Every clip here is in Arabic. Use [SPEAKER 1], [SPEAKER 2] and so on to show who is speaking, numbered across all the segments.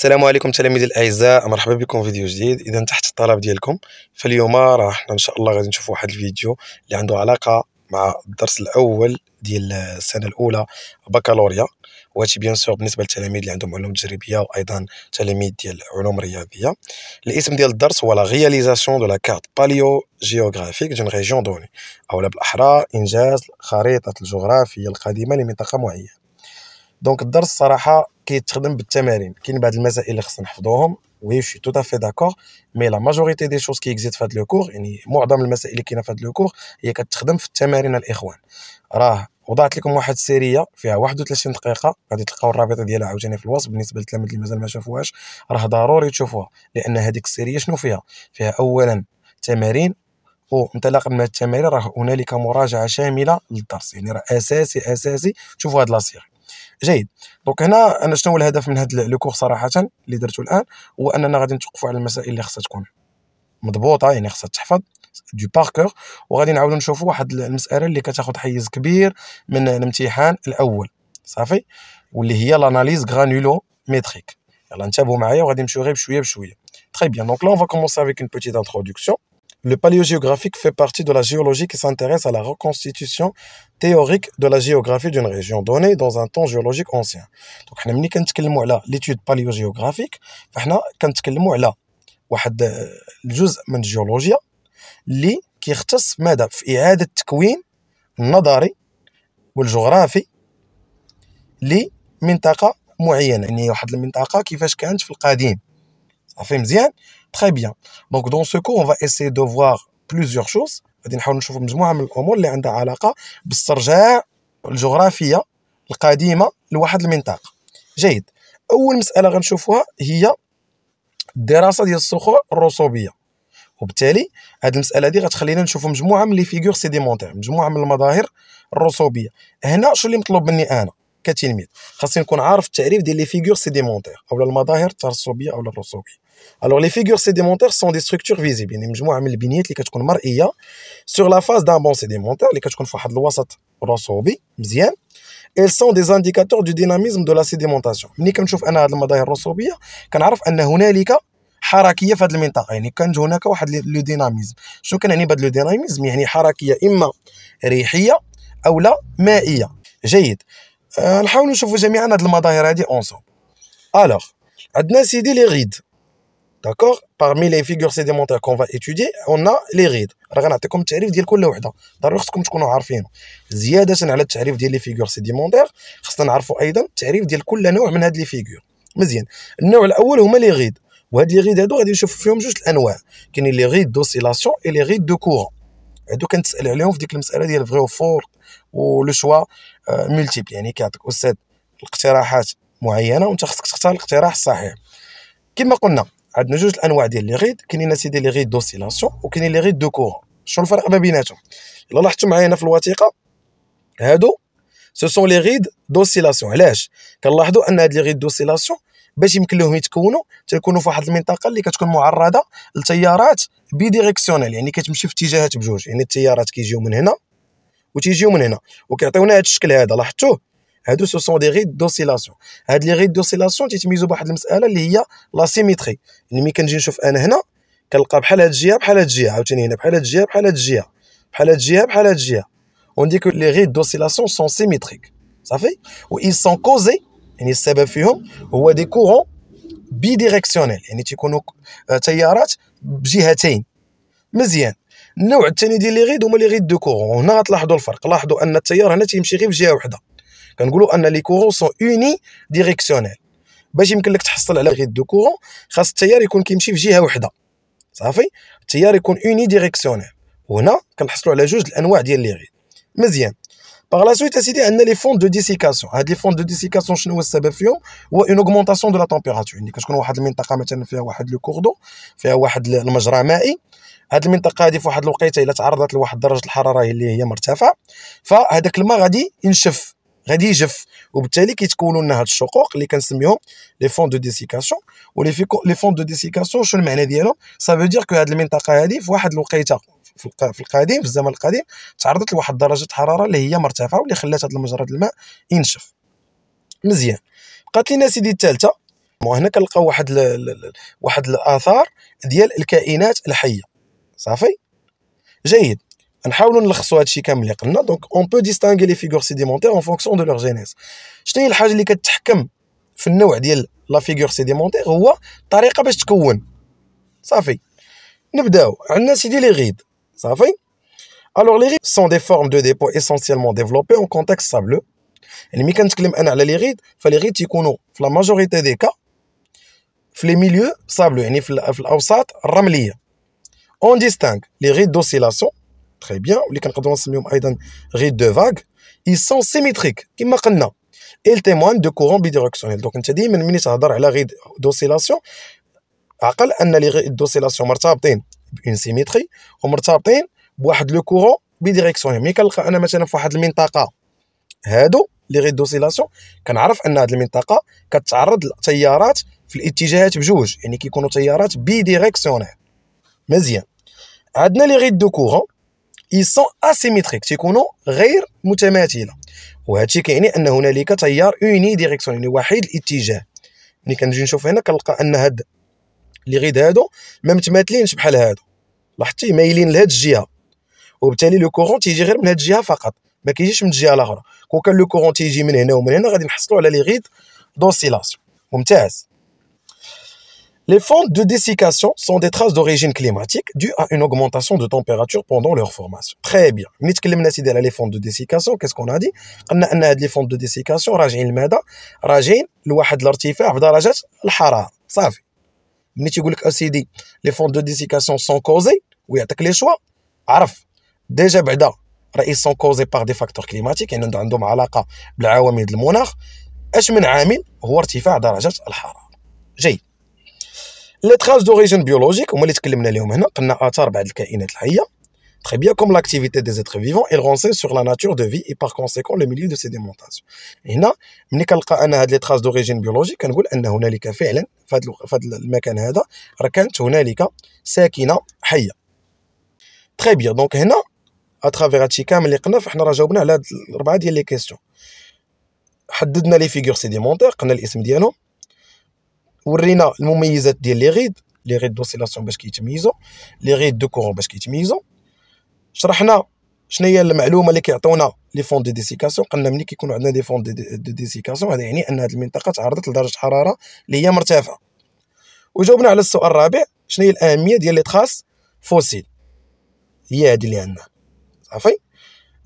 [SPEAKER 1] السلام عليكم تلاميذ الاعزاء مرحبا بكم في فيديو جديد اذا تحت الطلب ديالكم فاليوم راه حنا ان شاء الله غادي نشوف واحد الفيديو اللي عنده علاقه مع الدرس الاول ديال السنه الاولى بكالوريا وهادشي بيان سور بالنسبه للتلاميذ اللي عندهم علوم تجريبيه وايضا تلاميذ ديال علوم رياضيه الاسم ديال الدرس هو لا رياليزاسيون دو لا كارت باليو جيوغرافيك دون ريجون دوني او بالاحرى انجاز خريطه الجغرافيه القديمه لمنطقه معينه دونك الدرس صراحه كيتخدم بالتمارين كاين بعض المسائل اللي خصنا نحفظوهم وي شي تو تافي داكور مي لا ماجوريتي دي شوز كيكزيت في هاد لو كور يعني معظم المسائل اللي كاينه في هاد لو كور هي كتخدم في التمارين الاخوان راه وضعت لكم واحد السيريه فيها 31 دقيقه غادي تلقاو الرابطه ديالها عاوتاني في الوصف بالنسبه للتلاميذ اللي مازال ما شافوهاش راه ضروري تشوفوها لان هذيك السيريه شنو فيها فيها اولا تمارين وانطلاقا من التمارين راه هنالك مراجعه شامله للدرس يعني راه اساسي اساسي تشوفوا هاد لاسير جيد دونك هنا انا شنو هو الهدف من هذا لو كور صراحه اللي درته الان هو اننا غادي نتوقفوا على المسائل اللي خصها تكون مضبوطه يعني خصها تحفظ دو باركور وغادي نعاودوا نشوفوا واحد المساله اللي كتاخذ حيز كبير من الامتحان الاول صافي واللي هي لاناليز غرانولو ميتريك يلا انتبهوا معايا وغادي نمشيو غير بشويه بشويه تري بيان دونك لا اون فا كومونسي افيك اون بوتيت انتروداكسيون Le paléogéographique fait partie de la géologie qui s'intéresse à la reconstitution théorique de la géographie d'une région donnée dans un temps géologique ancien. Donc, حنا ملي كنتكلموا على l'étude paléogéographique, فحنا كنتكلموا على واحد الجزء من الجيولوجيا اللي كيختص ماذا في إعادة تكوين النظري والجغرافي لمنطقة معينة يعني واحد المنطقة كيفاش كانت في القديم صافي مزيان Très bien. Donc, dans ce cours, on va essayer de voir plusieurs choses. غادي نحاول نشوفوا مجموعه من الامور اللي عندها علاقه باسترجاع الجغرافيه القديمه لواحد المنطقه جيد اول مساله غنشوفوها هي الدراسه ديال الصخور الرسوبيه وبالتالي هاد المساله هذه غتخلينا نشوفوا مجموعه من لي فيغور سيديمونتير مجموعه من المظاهر الرسوبيه هنا شو اللي مطلوب مني انا كتلميذ خاصني نكون عارف التعريف ديال لي فيغور سيديمونتير اولا المظاهر الترسبيه اولا الرسوبيه الوغ لي فيغور سيديمونتير سون دي ستركتور فيزيبل يعني مجموعه من البنيات اللي كتكون مرئيه سور لا فاز دان بون سيديمونتير اللي كتكون فواحد الوسط رسوبي مزيان ايل سون دي انديكاتور دو ديناميزم دو لا سيديمونتاسيون ملي كنشوف انا هاد المظاهر الرسوبيه كنعرف ان هنالك حركيه في هذه المنطقه يعني كان هناك واحد لو ديناميزم شنو كنعني بهاد لو ديناميزم يعني حركيه اما ريحيه او مائيه جيد آه، نحاولوا نشوفوا جميعا هذه المظاهر هذه اونسومبل الوغ عندنا سيدي لي غيد داكور باغمي لي فيغور سيديمونتير كون فا ايتودي اون لي غيد راه غنعطيكم التعريف ديال كل وحده ضروري خصكم تكونوا عارفينه زياده على التعريف ديال لي فيغور سيديمونتير خصنا نعرفوا ايضا التعريف ديال كل نوع من هاد لي فيغور مزيان النوع الاول هما لي غيد وهاد لي غيد هادو غادي نشوف فيهم جوج الانواع كاينين لي غيد دوسيلاسيون اي لي غيد دو كورون هادو كنتسال عليهم في ديك المساله ديال فغي وفور ولو شوا ملتيبل آه، يعني كيعطيك استاذ الاقتراحات معينه وانت خصك تختار الاقتراح الصحيح كما قلنا عندنا جوج الانواع ديال لي غيد كاينين سيدي لي غيد دوسيلاسيون وكاينين لي غيد دو كور شنو الفرق ما بيناتهم الا لاحظتوا معايا هنا في الوثيقه هادو سو سون لي غيد دوسيلاسيون علاش كنلاحظوا ان هاد لي غيد دوسيلاسيون باش يمكن لهم يتكونوا تيكونوا في واحد المنطقه اللي كتكون معرضه لتيارات بيديريكسيونيل يعني كتمشي في اتجاهات بجوج يعني التيارات كيجيو من هنا وتيجيو من هنا وكيعطيونا هذا الشكل هذا لاحظتوه هادو سو سون دي غيد دوسيلاسيون هاد لي غيد دوسيلاسيون تيتميزو بواحد المساله اللي هي لا سيميتري يعني ملي كنجي نشوف انا هنا كنلقى بحال هاد الجهه بحال هاد الجهه عاوتاني هنا بحال هاد الجهه بحال هاد الجهه بحال هاد الجهه بحال هاد الجهه اون دي كو لي غيد دوسيلاسيون سون سيميتريك صافي و اي سون كوزي يعني السبب فيهم هو دي كورون بي ديريكسيونيل يعني تيكونوا آه، تيارات بجهتين مزيان النوع الثاني ديال لي غيد هما لي غيد دو كورون هنا غتلاحظوا الفرق لاحظوا ان التيار هنا تيمشي غير بجهه واحده كنقولوا ان لي كورون سون اوني ديريكسيونيل باش يمكن لك تحصل على غيد دو كورون خاص التيار يكون كيمشي في جهه واحده صافي التيار يكون اوني ديريكسيونيل وهنا كنحصلوا على جوج الانواع ديال لي غيد مزيان Par la suite, il y a les fonds de dessiccation. Les fonds de dessiccation, c'est une augmentation de la température. Parce qu'on a une منطقة مثلا فيها واحد لو كور دو فيها واحد المجرى مائي هاد المنطقة هادي في واحد الوقيتة إلا تعرضت لواحد درجة الحرارة اللي هي مرتفعة فهداك الماء غادي ينشف غادي يجف وبالتالي كيتكونوا لنا هاد الشقوق اللي كنسميهم لي فون دو ديسيكاسيون ولي لي فون دو ديسيكاسيون شنو المعنى ديالهم سافو دير كو هاد المنطقة هادي في واحد الوقيتة في القديم في الزمن القديم تعرضت لواحد درجه حراره اللي هي مرتفعه واللي خلات هذا المجرى الماء ينشف مزيان بقات لنا سيدي الثالثه وهنا كنلقاو واحد ل... واحد الاثار ديال الكائنات الحيه صافي جيد نحاولوا نلخصوا هذا الشيء كامل اللي قلنا دونك اون بو ديستانغي لي فيغور سيديمونتير اون فونكسيون دو لور جينيس شنو هي الحاجه اللي كتحكم في النوع ديال لا فيغور سيديمونتير هو الطريقه باش تكون صافي نبداو عندنا سيدي لي غيد Alors, les rides sont des formes de dépôts essentiellement développées en contexte sableux. Et quand je les rides, les rides, la majorité des cas, les milieux sableux, on distingue les rides d'oscillation, très bien, les rides de vagues, ils sont symétriques, comme ils témoignent de courants bidirectionnels. Donc, on dit, mais la ride d'oscillation, عقل ان اللي d'oscillation مرتبطين بان سيميتري ومرتبطين بواحد لو كورون بديريكسيون يعني ملي كنلقى انا مثلا في واحد المنطقه هادو لي غيد دوسيلاسيون كنعرف ان هاد المنطقه كتعرض للتيارات في الاتجاهات بجوج يعني كيكونوا تيارات بيديريكسيونيل مزيان عندنا لي غيد دو كورون اي سون اسيميتريك تيكونوا غير متماثله وهادشي كيعني ان هنالك تيار اوني ديريكسيون يعني واحد الاتجاه ملي كنجي نشوف هنا كنلقى ان هاد اللي غيد هادو ما متماثلينش بحال هادو لاحظتي مايلين لهاد الجهه وبالتالي لو كورون تيجي غير من هاد الجهه فقط ما كيجيش من الجهه الاخرى كون كان لو كورون تيجي من هنا ومن هنا غادي نحصلوا على لي غيد دوسيلاسيون ممتاز Les fentes de dessiccation sont des traces d'origine climatique dues à une augmentation de température pendant leur formation. Très bien. ملي تكلمنا سيدي على لي فونت دو ديسيكاسيون كاس كون هادي قلنا ان هاد لي فونت دو ديسيكاسيون راجعين لماذا راجعين لواحد الارتفاع في ملي تيقول لك اسيدي لي فون دو ديسيكاسيون سون كوزي ويعطيك لي شوا عرف ديجا بعدا راه سون كوزي باغ دي فاكتور كليماتيك يعني عندهم علاقه بالعوامل المناخ اش من عامل هو ارتفاع درجه الحراره جيد لي تراس دوريجين بيولوجيك هما اللي تكلمنا عليهم هنا قلنا اثار بعض الكائنات الحيه Très bien, comme l'activité des êtres vivants elle renseigne sur la nature de vie et par conséquent, le milieu de sédimentation. Et là, quand on trouve traces d'origine biologique, on dit qu'il y a vraiment, à partir de ce lieu-là, une sédimentation vivante. Très bien, donc là, à travers ce qu'on a vu, on a répondu à ces quatre questions. On a déclaré les figures sédimentaires, on a donné nom, on a montré les différences les rides, les rides de qui sont les rides de courant qui شرحنا شنو هي المعلومه اللي كيعطيونا لي فون دو ديسيكاسيون قلنا ملي كيكونوا عندنا دي فون دو ديسيكاسيون هذا يعني ان هذه المنطقه تعرضت لدرجه حراره اللي هي مرتفعه وجاوبنا على السؤال الرابع شنو هي الاهميه ديال لي تراس فوسيل هي هذه اللي عندنا صافي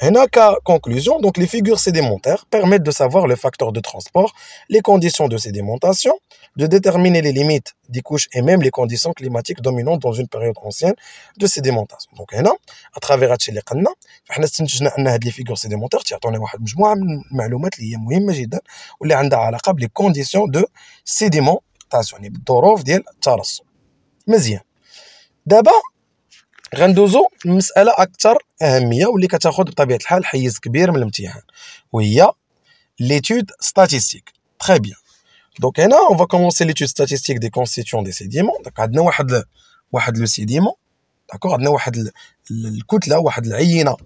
[SPEAKER 1] En conclusion, donc les figures sédimentaires permettent de savoir le facteur de transport, les conditions de sédimentation, de déterminer les limites des couches et même les conditions climatiques dominantes dans une période ancienne de sédimentation. Donc هنا à travers هادشي اللي nous avons figures sédimentaires, nous لي فيغور سيديمونتير تيعطونا واحد مجموعه من المعلومات اللي هي مهمه جدا واللي عندها les بلي de Mais d'abord. غندوزو لمساله اكثر اهميه واللي كتاخذ بطبيعه الحال حيز كبير من الامتحان وهي ليتود ستاتيستيك تري بيان دونك هنا اون فا كومونسي ليتود ستاتيستيك دي كونستيتيون دي سيديمون دونك عندنا واحد واحد لو سيديمون داكوغ عندنا واحد الكتله واحد العينه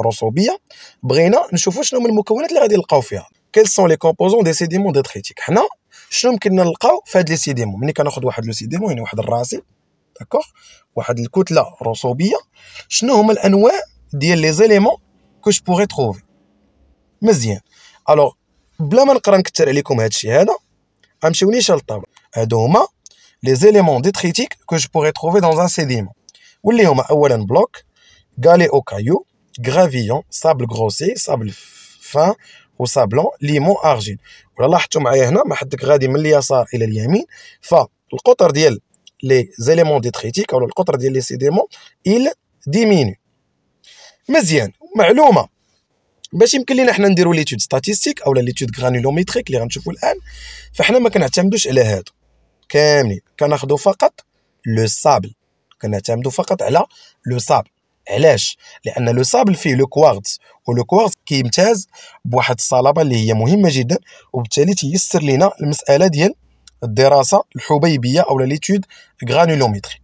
[SPEAKER 1] رسوبيه بغينا نشوفوا شنو من المكونات اللي غادي نلقاو فيها كيل سون لي كومبوزون دي سيديمون ديتريتيك حنا شنو يمكننا نلقاو في هاد لي سيديمون ملي كناخذ واحد لو سيديمون يعني واحد الراسي داكوغ واحد الكتله رسوبيه شنو هما الانواع ديال لي زيليمون كو جو بوغي تروفي مزيان الوغ بلا ما نقرا نكثر عليكم هذا الشيء هذا غنمشيو نيشان للطابله هادو هما لي زيليمون ديتريتيك كو جو بوغي تروفي دون ان سيديمون واللي هما اولا بلوك غالي او كايو غرافيون صابل غروسي صابل فان وصابلون ليمون ارجيل ولا لاحظتوا معايا هنا ما حدك غادي من اليسار الى اليمين فالقطر ديال لي زيليمون ديتريتيك او القطر ديال لي سيديمون il diminue مزيان معلومه باش يمكن لينا حنا نديرو ليتود ستاتيستيك اولا ليتود غرانيلوميتريك اللي غنشوفو الان فحنا ما كنعتمدوش على هادو كاملين كناخدو فقط لو سابل كنعتمدو فقط على لو سابل علاش لان لو سابل فيه لو كوارتز ولو كوارتز كيمتاز بواحد الصلابه اللي هي مهمه جدا وبالتالي تيسر لينا المساله ديال الدراسه الحبيبيه او ليتود غرانولوميتريك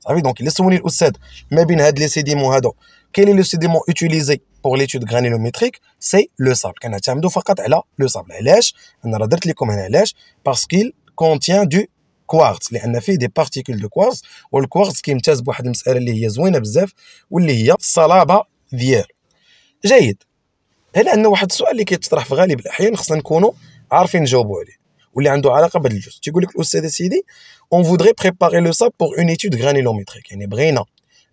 [SPEAKER 1] صافي دونك الا سولني الاستاذ ما بين هاد لي سيديمون هادو كاين لو سيديمون اوتيليزي بوغ ليتود غرانولوميتريك سي لو سابل كنعتمدو فقط على لو سابل علاش انا راه درت لكم هنا علاش باسكو كونتيان دو كوارتز لان فيه دي بارتيكول دو كوارتز والكوارتز كيمتاز بواحد المساله اللي هي زوينه بزاف واللي هي الصلابه ديالو جيد هنا عندنا واحد السؤال اللي كيتطرح في غالب الاحيان خصنا نكونوا عارفين نجاوبوا عليه واللي عنده علاقه بهذا الجزء تيقول لك الاستاذ سيدي اون فودري بريباري لو ساب بور اون ايتود غرانيلوميتريك يعني بغينا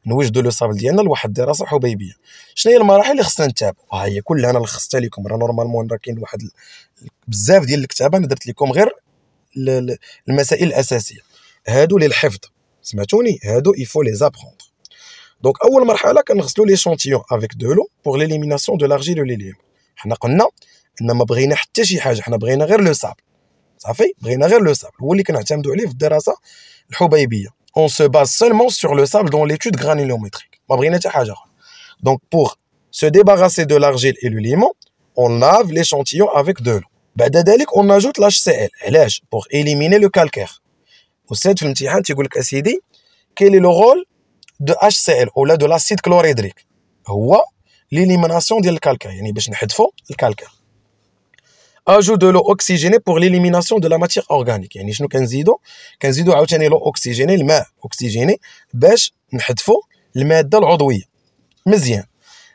[SPEAKER 1] نوجدوا لو ساب ديالنا لواحد الدراسه حبيبيه شنو هي المراحل اللي خصنا نتابع ها آه، هي كلها انا لخصتها لكم راه نورمالمون راه كاين واحد بزاف ديال الكتابه انا درت لكم غير المسائل الاساسيه هادو للحفظ سمعتوني هادو يفو لي زابروندر دونك اول مرحله كنغسلوا لي شونتيون افيك دو لو بوغ ليليميناسيون دو لارجيل و ليليم حنا قلنا ان ما بغينا حتى شي حاجه حنا بغينا غير لو سابل Ça fait, on le On se base seulement sur le sable dans l'étude granulométrique. Donc, pour se débarrasser de l'argile et le limon, on lave l'échantillon avec de l'eau. On ajoute l'HCl pour éliminer le calcaire. Quel est le rôle de l'HCl au lieu de l'acide chlorhydrique L'élimination du calcaire. Il le calcaire. اجو دو لو اوكسيجيني بور ليليميناسيون دو لا ماتيغ اورغانيك يعني شنو كنزيدو كنزيدو عاوتاني لو اوكسيجيني الماء اوكسيجيني باش نحذفو الماده العضويه مزيان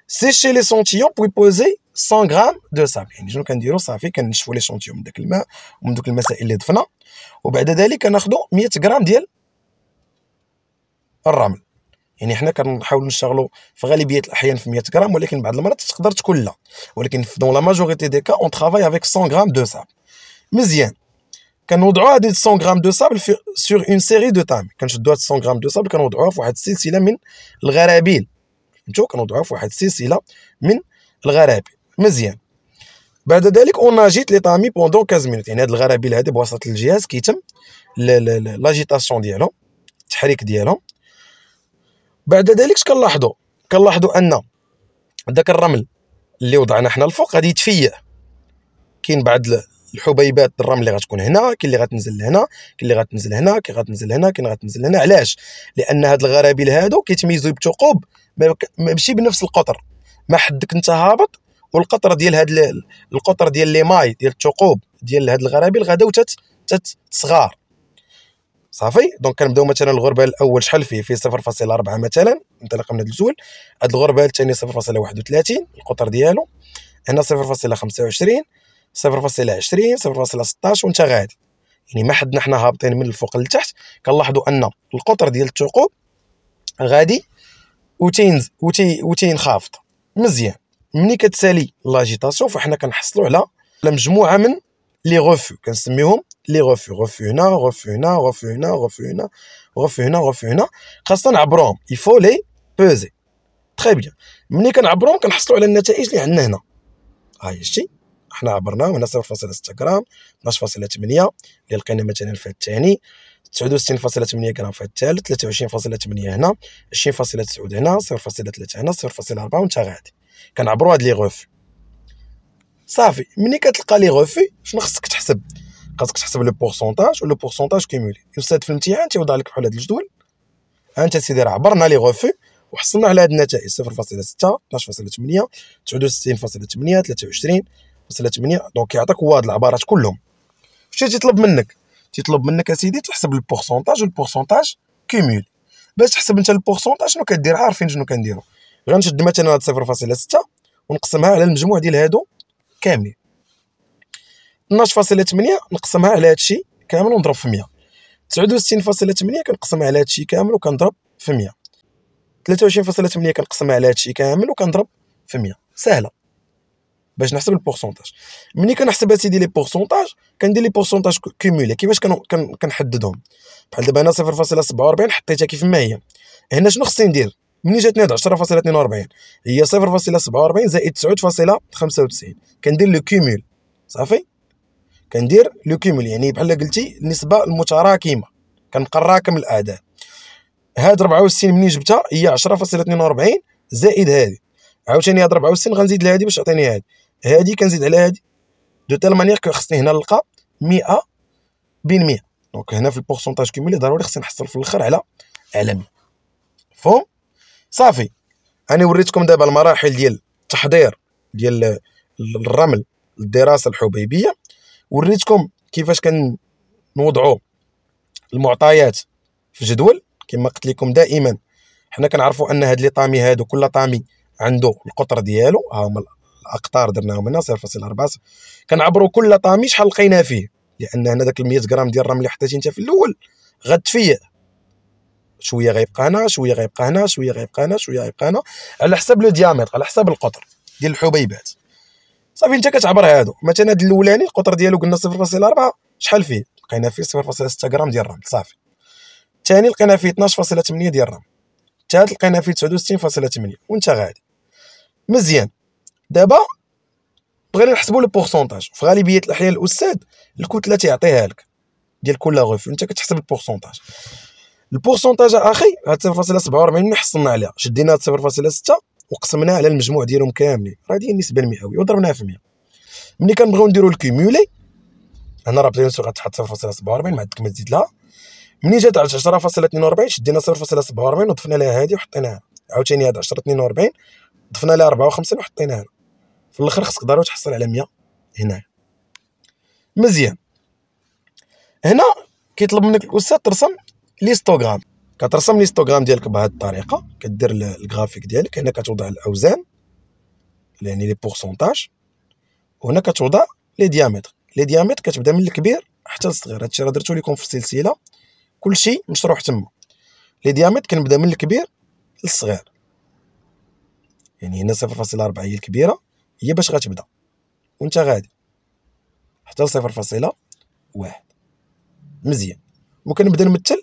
[SPEAKER 1] سيشي لي سونتيون بوي بوزي 100 غرام دو سابل يعني شنو كنديرو صافي كنشفو لي شونتيون من داك الماء ومن دوك المسائل اللي ضفنا وبعد ذلك كناخدو 100 غرام ديال الرمل يعني حنا كنحاولوا نشتغلوا في غالبيه الاحيان في 100 غرام ولكن بعض المرات تقدر تكون لا ولكن دون لا ماجوريتي دي كا اون ترافاي افيك 100 غرام دو ساب مزيان كنوضعوا هذه 100 غرام دو ساب في سور اون سيري دو تام كنشدوا هاد 100 غرام دو ساب كنوضعوها في واحد السلسله من الغرابيل فهمتوا كنوضعوها في واحد السلسله من الغرابيل مزيان بعد ذلك اون اجيت لي طامي بوندون 15 مينوت يعني هاد الغرابيل هادي بواسطه الجهاز كيتم لاجيتاسيون ديالهم التحريك ديالهم بعد ذلك كنلاحظوا كنلاحظوا ان ذاك الرمل اللي وضعنا حنا الفوق غادي يتفيع كاين بعض الحبيبات الرمل اللي غتكون هنا كاين اللي غتنزل لهنا كاين اللي غتنزل هنا كاين غتنزل هنا كاين غتنزل هنا علاش لان هاد الغرابيل هادو كيتميزوا بثقوب ماشي بنفس القطر ما حدك انت هابط والقطر ديال هاد القطر ديال لي ماي ديال الثقوب ديال هاد الغرابيل غادا وتت صغار صافي دونك كنبداو مثلا الغربه الاول شحال فيه فيه 0.4 مثلا انطلاقا من هذا الجدول هذا الغربه الثاني 0.31 القطر ديالو هنا 0.25 0.20 0.16 وانت غادي يعني ما حدنا حنا هابطين من الفوق للتحت كنلاحظوا ان القطر ديال الثقوب غادي وتينز وتي وتينخفض مزيان ملي كتسالي لاجيتاسيون فحنا كنحصلوا على على مجموعه من لي غوفو كنسميوهم لي غوفو غوفو هنا غوفو هنا غوفو هنا غوفو هنا غوفو هنا غوفو هنا خاصنا نعبروهم يفو لي بوزي تخي بيان ملي كنعبروهم كنحصلوا على النتائج اللي عندنا هنا هاي هي شتي حنا عبرناهم هنا 0.6 غرام 12.8 اللي لقينا مثلا في الثاني 69.8 غرام في الثالث 23.8 هنا 20.9 هنا 0.3 هنا 0.4 وانت غادي كنعبروا هاد لي غوفو صافي ملي كتلقى لي غوفي شنو خصك تحسب خاصك تحسب لو بورسونتاج ولو بورسونتاج كيمولي الاستاذ في الامتحان تيوضع لك بحال هاد الجدول انت سيدي راه عبرنا لي غوفي وحصلنا على هاد النتائج 0.6 12.8 69.8 23.8 دونك كيعطيك هو هاد العبارات كلهم شنو تيطلب منك تيطلب منك اسيدي تحسب البورسونتاج والبورسونتاج كيمول باش تحسب انت البورسونتاج شنو كدير عارفين شنو كنديرو غنشد مثلا هاد 0.6 ونقسمها على المجموع ديال هادو كاملين 12.8 نقسمها على هادشي كامل ونضرب في 100 69.8 كنقسمها على هادشي كامل وكنضرب في 100 23.8 كنقسمها على هادشي كامل وكنضرب في 100 سهله باش نحسب البورسونتاج ملي كنحسب اسيدي لي بورسونتاج كندير لي بورسونتاج كومولي كيفاش كنحددهم بحال دابا انا 0.47 حطيتها كيف ما هي هنا شنو خصني ندير ملي جاتني ناض 10.42 هي 0.47 زائد 9.95 كندير لو كيمول صافي كندير لو كيمول يعني بحال قلتي النسبه المتراكمه كنقراكم الاعداد هاد 64 ملي جبتها هي 10.42 زائد هادي عاوتاني هاد 64 غنزيد لهادي باش تعطيني هادي هادي كنزيد على هادي دو تال مانيير كو خصني هنا نلقى 100 بين 100 دونك هنا في البورسونتاج كيمولي ضروري خصني نحصل في الاخر على على 100 مفهوم صافي انا وريتكم دابا المراحل ديال التحضير ديال الرمل الدراسه الحبيبيه وريتكم كيفاش كنوضعوا المعطيات في جدول كما قلت لكم دائما حنا كنعرفوا ان هاد لي طامي هادو كل طامي عنده القطر ديالو ها هما الاقطار درناهم هنا 0.4 كنعبروا كل طامي شحال لقينا فيه لان هنا داك ال 100 غرام ديال الرمل اللي حطيتي انت في الاول غتفيق شويه غيبقى هنا شويه غيبقى هنا شويه غيبقى هنا شويه غيبقى هنا على حساب لو ديامتر على حساب القطر ديال الحبيبات صافي انت كتعبر هادو مثلا هاد الاولاني القطر ديالو قلنا 0.4 شحال فيه لقينا فيه 0.6 غرام ديال الرمل صافي الثاني لقينا فيه 12.8 ديال الرمل الثالث لقينا فيه 69.8 وانت غادي مزيان دابا بغينا نحسبوا لو بورسونتاج في غالبيه الاحيان الاستاذ الكتله تيعطيها لك ديال كل غوف انت كتحسب البورسونتاج البورسونتاج اخي هاد 0.47 ملي حصلنا عليها شدينا هاد 0.6 وقسمناها على المجموع ديالهم كاملين راه هي النسبه المئويه وضربناها في 100 ملي كنبغيو نديرو الكيمولي هنا راه بيان سور غتحط 0.47 ما عندك ما تزيد لها ملي جات 10.42 شدينا 0.47 وضفنا لها هادي وحطيناها عاوتاني هاد 10.42 ضفنا لها 54 وحطيناها في الاخر خصك ضروري تحصل على 100 هنا مزيان هنا كيطلب منك الاستاذ ترسم ليستوغرام كترسم ليستوغرام ديالك بهذه الطريقه كدير الغرافيك ديالك هنا كتوضع الاوزان يعني لي بورسونتاج وهنا كتوضع لي ديامتر لي ديامتر كتبدا من الكبير حتى الصغير هادشي راه درتو لكم في السلسله كلشي مشروح تما لي ديامتر كنبدا من الكبير للصغير يعني هنا 0.4 هي الكبيره هي باش غتبدا وانت غادي حتى فاصلة 0.1 مزيان ممكن نبدا نمثل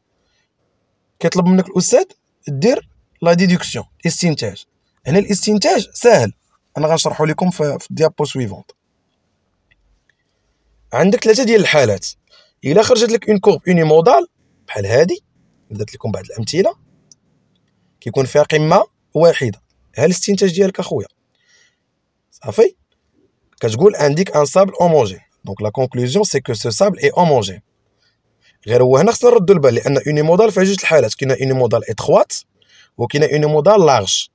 [SPEAKER 1] كيطلب منك الاستاذ دير لا ديدكسيون الاستنتاج هنا الاستنتاج ساهل انا غنشرحو لكم في الديابو سويفونت عندك ثلاثه ديال الحالات الا خرجت لك اون كورب اوني مودال بحال هادي درت لكم بعض الامثله كيكون فيها قمه واحده ها الاستنتاج ديالك اخويا صافي كتقول عندك ان سابل هوموجين دونك لا كونكلوزيون سي كو سو سابل اي هوموجين غير هو هنا خصنا نردو البال لان اوني مودال فيها جوج الحالات كاينه اوني مودال اتخوات وكاينه اوني مودال لارج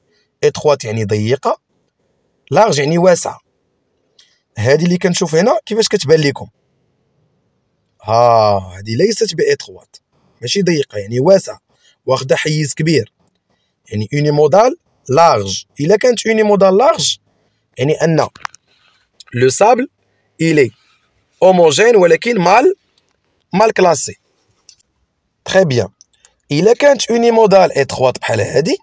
[SPEAKER 1] اتخوات يعني ضيقه لارج يعني واسعه هذه اللي كنشوف هنا كيفاش كتبان لكم ها آه، هذه ليست باتخوات ماشي ضيقه يعني واسعه واخده حيز كبير يعني اوني مودال لارج الا كانت اوني مودال لارج يعني ان لو سابل الي هوموجين ولكن مال مال كلاسي تري بيان الا كانت مودال اتخواط بحال هادي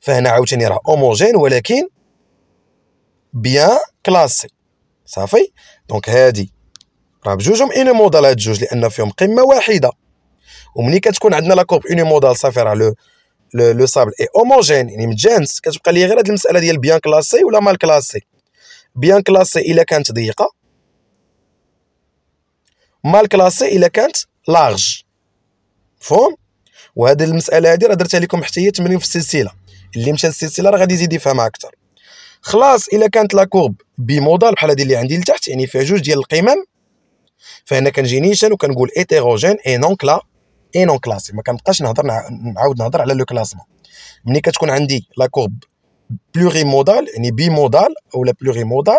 [SPEAKER 1] فهنا عاوتاني راه هوموجين ولكن بيان كلاسي صافي دونك هادي راه بجوجهم مودال هاد جوج لان فيهم قمه واحده ومني كتكون عندنا لا اوني مودال صافي راه لو لو, لو سابل اي هوموجين يعني متجانس كتبقى لي غير هاد المساله ديال بيان كلاسي ولا مال كلاسي بيان كلاسي الا كانت ضيقه مال كلاسي الا كانت لارج مفهوم وهذه المساله هذه راه درتها لكم حتى هي تمرين في السلسله اللي مشى للسلسله راه غادي يزيد يفهمها اكثر خلاص الا كانت لا كورب بيمودال بحال هذه اللي عندي لتحت يعني فيها جوج ديال القمم فهنا كنجي نيشان وكنقول ايتيروجين اي نون كلا اي نون كلاسي ما كنبقاش نهضر نعاود نهضر على لو كلاسمون ملي كتكون عندي لا كورب بلوري مودال يعني بي مودال اولا بلوري مودال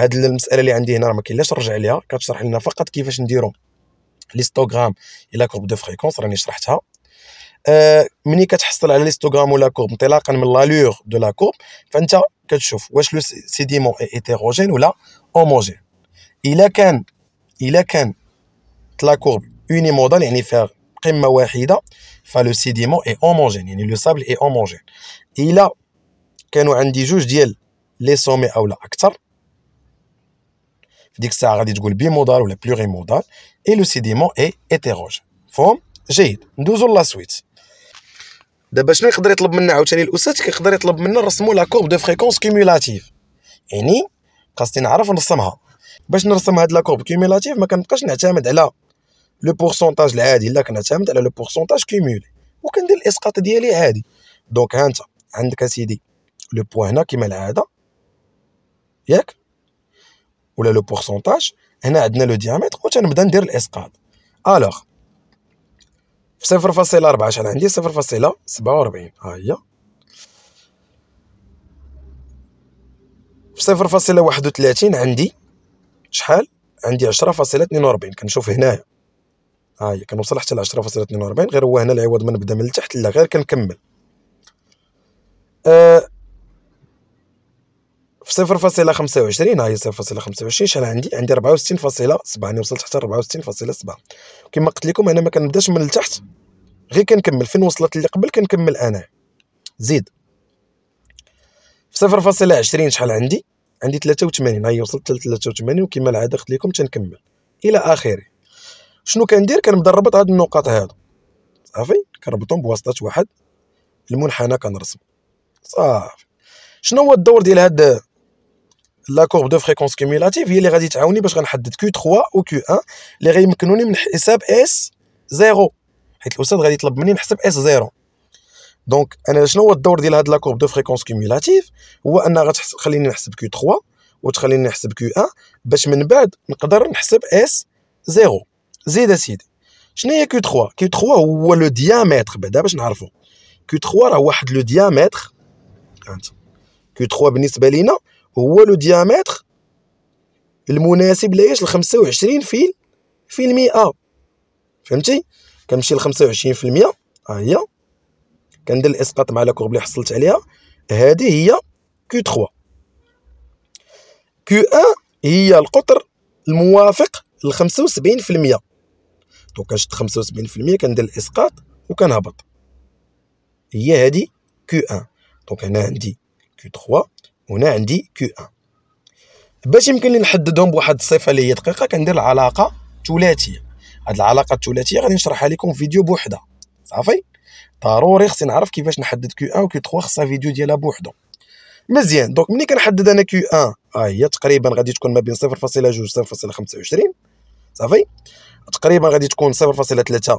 [SPEAKER 1] هاد المساله اللي عندي هنا راه ما كاين لاش نرجع ليها كتشرح لنا فقط كيفاش نديرو ليستوغرام الى كورب دو فريكونس راني شرحتها آه ملي كتحصل على ليستوغرام ولا كورب انطلاقا من لالور دو لا كورب فانت كتشوف واش لو سيديمون اي ايتيروجين ولا هوموجين الا كان الا كان لا كورب اوني مودال يعني فيها قمه واحده فلو سيديمون اي هوموجين يعني لو سابل اي هوموجين الا كانوا عندي جوج ديال لي سومي او لا اكثر ديك الساعه غادي تقول مودال ولا بلوري مودال اي لو سيديمون اي ايتيروج فهم جيد ندوزو لا سويت دابا شنو يقدر يطلب منا عاوتاني الاستاذ كيقدر يطلب منا نرسمو لا كورب دو فريكونس كيمولاتيف يعني خاصني نعرف نرسمها باش نرسم هاد لا كورب كيمولاتيف ما كنبقاش نعتمد على لو بورسونتاج العادي لا كنعتمد على لو بورسونتاج كيمولي وكندير الاسقاط ديالي عادي دونك ها انت عندك اسيدي لو بوان هنا كما العاده ياك ولا لو بورسونتاج هنا عندنا لو ديامتر وتنبدا ندير الاسقاط الوغ في 0.4 شحال عندي 0.47 ها هي في 0.31 عندي شحال عندي عشرة فاصلة اثنين وربعين كنشوف هنايا ها هي كنوصل حتى لعشرة فاصلة اثنين وربعين غير هو هنا العوض ما نبدا من التحت لا غير كنكمل أه في 0.25 هي 0.25 شحال عندي عندي 64.7 يعني وصلت حتى 64.7 كما قلت لكم انا ما كنبداش من التحت غير كنكمل فين وصلت اللي قبل كنكمل انا زيد في 0.20 شحال عندي عندي 83 هي وصلت ل 83 وكما العاده قلت لكم تنكمل الى اخره شنو كندير كنبدا نربط هاد النقاط هادو صافي كنربطهم بواسطه واحد المنحنى كنرسم صافي شنو هو الدور ديال هاد لا كورب دو فريكونس كيمولاتيف هي اللي غادي تعاوني باش غنحدد كيو 3 و كيو 1 اللي غيمكنوني من حساب اس 0 حيت الاستاذ غادي يطلب مني نحسب اس 0 دونك انا شنو هو الدور ديال هاد لا كورب دو فريكونس كيمولاتيف هو ان غتخليني نحسب كيو 3 وتخليني نحسب كيو 1 باش من بعد نقدر نحسب اس 0 زيد اسيدي شنو هي كيو 3 كيو 3 هو لو ديامتر بعدا باش نعرفو كيو 3 راه واحد لو ديامتر كيو 3 بالنسبه لينا هو لو ديامتر المناسب ليش ل 25 في في المئة فهمتي كنمشي ل 25 في المئة ها هي كندير الاسقاط مع لا كورب اللي حصلت عليها هذه هي كيو 3 كيو 1 هي القطر الموافق ل 75% دونك كنشد 75% كندير الاسقاط وكنهبط هي هذه كيو 1 دونك هنا عندي كيو 3 هنا عندي q 1 باش يمكن لي نحددهم بواحد الصفه اللي هي دقيقه كندير العلاقه ثلاثيه هاد العلاقه الثلاثيه غادي نشرحها لكم فيديو بوحدها صافي ضروري خصني نعرف كيفاش نحدد كيو 1 وكيو 3 خصها فيديو ديالها بوحدو مزيان دونك ملي كنحدد انا كيو 1 ها هي تقريبا غادي تكون ما بين 0.2 و 0.25 صافي تقريبا غادي تكون 0.3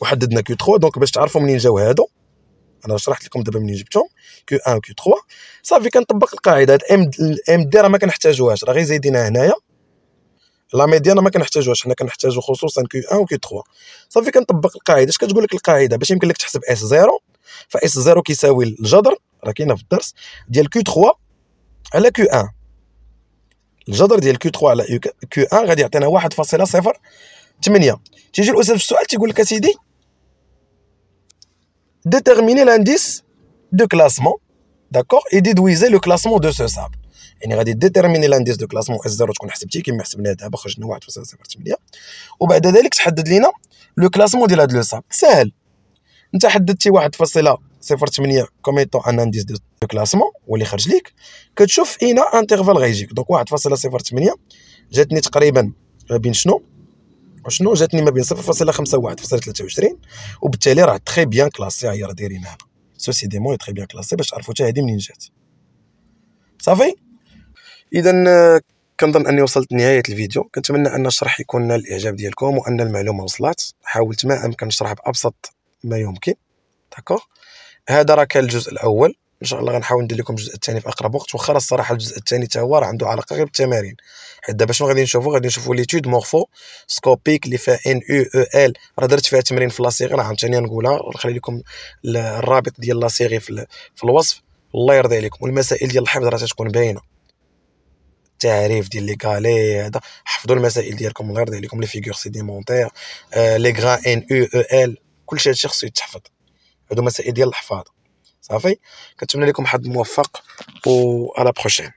[SPEAKER 1] وحددنا كيو 3 دونك باش تعرفوا منين جاو هادو انا شرحت لكم دابا منين جبتهم كيو 1 كيو 3 صافي كنطبق القاعده هاد ام ام دي راه ما كنحتاجوهاش راه غير زايدينها هنايا لا ميديان ما كنحتاجوهاش حنا كنحتاجو خصوصا كيو 1 وكيو 3 صافي كنطبق القاعده اش كتقول لك القاعده باش يمكن لك تحسب اس 0 ف اس 0 كيساوي الجذر راه كاينه في الدرس ديال كيو 3 على كيو 1 الجذر ديال كيو 3 على كيو 1 غادي يعطينا 1.0 8 تيجي الاستاذ في السؤال تيقول لك اسيدي ديتيرميني لانديس دو كلاسمون داكوغ et déduisez لو كلاسمون دو سو ساب يعني غادي ديتيرميني لانديس دو كلاسمون اس زيرو تكون حسبتي كيما حسبنا دابا خرجنا 1.08 وبعد ذلك تحدد لينا لو كلاسمون ديال هاد لو ساب ساهل انت حددتي 1.08 كوم ايطون ان انديس دو كلاسمون واللي خرج ليك كتشوف اين انترفال غيجيك دونك 1.08 جاتني تقريبا بين شنو وشنو جاتني ما بين 0.5 و 1.23 وبالتالي راه تخي بيان كلاسي هي راه دايرين هنا سوسيديمون تخي بيان كلاسي باش تعرفوا حتى هذه منين جات صافي اذا آه، كنظن اني وصلت لنهايه الفيديو كنتمنى ان الشرح يكون نال الاعجاب ديالكم وان المعلومه وصلت حاولت ما امكن نشرح بابسط ما يمكن داكوغ هذا راه كان الجزء الاول ان شاء الله غنحاول ندير لكم الجزء الثاني في اقرب وقت واخا الصراحه الجزء الثاني حتى هو راه عنده علاقه غير بالتمارين حيت دابا شنو غادي نشوفوا غادي نشوفوا ليتود مورفو سكوبيك اللي فيها ان او او ال راه درت فيها تمرين في لاسيغ راه عاوتاني نقولها نخلي لكم الرابط ديال لاسيغ في, في الوصف الله يرضي عليكم والمسائل ديال الحفظ راه تكون باينه التعريف ديال لي كالي هذا حفظوا المسائل ديالكم الله يرضي عليكم لي فيغور سيديمونتير آه، لي غرا ان او او ال كلشي هادشي خصو يتحفظ هادو مسائل ديال الحفاظ صافي كنتمنى لكم حظ موفق و على بروشين